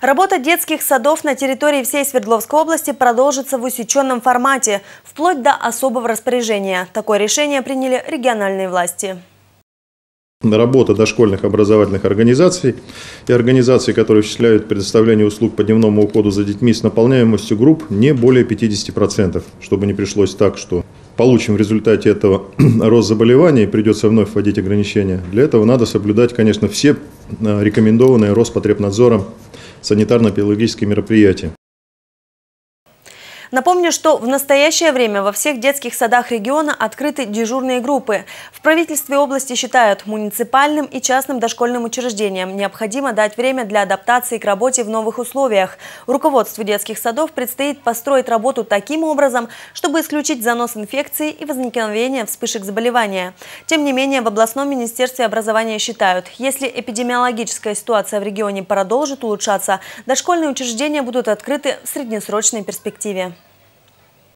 Работа детских садов на территории всей Свердловской области продолжится в усеченном формате, вплоть до особого распоряжения. Такое решение приняли региональные власти. Работа дошкольных образовательных организаций и организаций, которые осуществляют предоставление услуг по дневному уходу за детьми с наполняемостью групп не более 50%, чтобы не пришлось так, что получим в результате этого рост заболеваний и придется вновь вводить ограничения. Для этого надо соблюдать, конечно, все Э, рекомендованные Роспотребнадзором санитарно-биологические мероприятия. Напомню, что в настоящее время во всех детских садах региона открыты дежурные группы. В правительстве области считают, муниципальным и частным дошкольным учреждениям необходимо дать время для адаптации к работе в новых условиях. Руководству детских садов предстоит построить работу таким образом, чтобы исключить занос инфекции и возникновение вспышек заболевания. Тем не менее, в областном министерстве образования считают, если эпидемиологическая ситуация в регионе продолжит улучшаться, дошкольные учреждения будут открыты в среднесрочной перспективе.